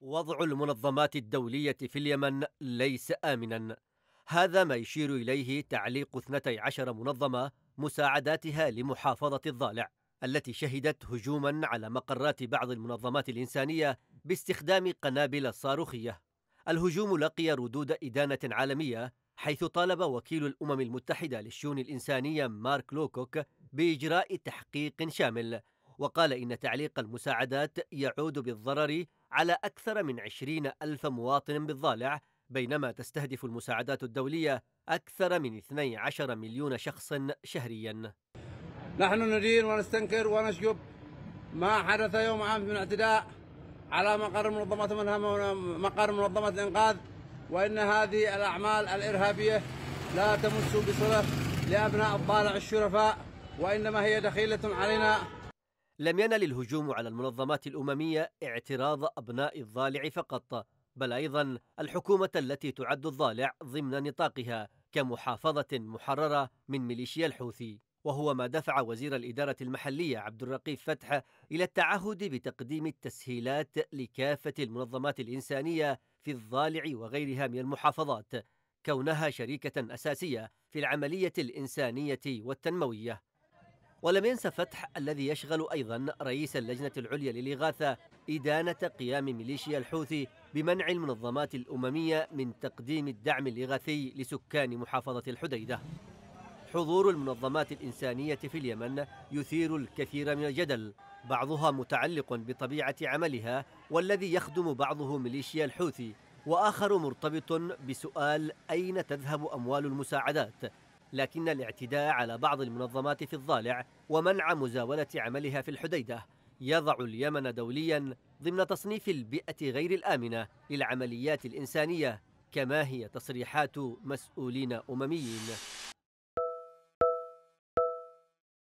وضع المنظمات الدولية في اليمن ليس آمنا هذا ما يشير إليه تعليق 12 منظمة مساعداتها لمحافظة الضالع التي شهدت هجوما على مقرات بعض المنظمات الإنسانية باستخدام قنابل صاروخية الهجوم لقي ردود إدانة عالمية حيث طالب وكيل الأمم المتحدة للشؤون الإنسانية مارك لوكوك بإجراء تحقيق شامل وقال إن تعليق المساعدات يعود بالضرر على أكثر من عشرين ألف مواطن بالضالع بينما تستهدف المساعدات الدولية أكثر من 12 مليون شخص شهريا نحن ندين ونستنكر ونشجب ما حدث يوم عام من اعتداء على مقر منظمة مقر منظمة الإنقاذ وإن هذه الأعمال الإرهابية لا تمس بصلة لأبناء الضالع الشرفاء وإنما هي دخيلة علينا لم ينل الهجوم على المنظمات الأممية اعتراض أبناء الضالع فقط بل أيضا الحكومة التي تعد الضالع ضمن نطاقها كمحافظة محررة من ميليشيا الحوثي وهو ما دفع وزير الإدارة المحلية عبد الرقيب فتح إلى التعهد بتقديم التسهيلات لكافة المنظمات الإنسانية في الضالع وغيرها من المحافظات كونها شريكة أساسية في العملية الإنسانية والتنموية ولم ينسى فتح الذي يشغل أيضا رئيس اللجنة العليا للإغاثة إدانة قيام ميليشيا الحوثي بمنع المنظمات الأممية من تقديم الدعم الإغاثي لسكان محافظة الحديدة حضور المنظمات الإنسانية في اليمن يثير الكثير من الجدل بعضها متعلق بطبيعة عملها والذي يخدم بعضه ميليشيا الحوثي وآخر مرتبط بسؤال أين تذهب أموال المساعدات لكن الاعتداء على بعض المنظمات في الضالع ومنع مزاولة عملها في الحديدة يضع اليمن دوليا ضمن تصنيف البيئة غير الآمنة للعمليات الإنسانية كما هي تصريحات مسؤولين أمميين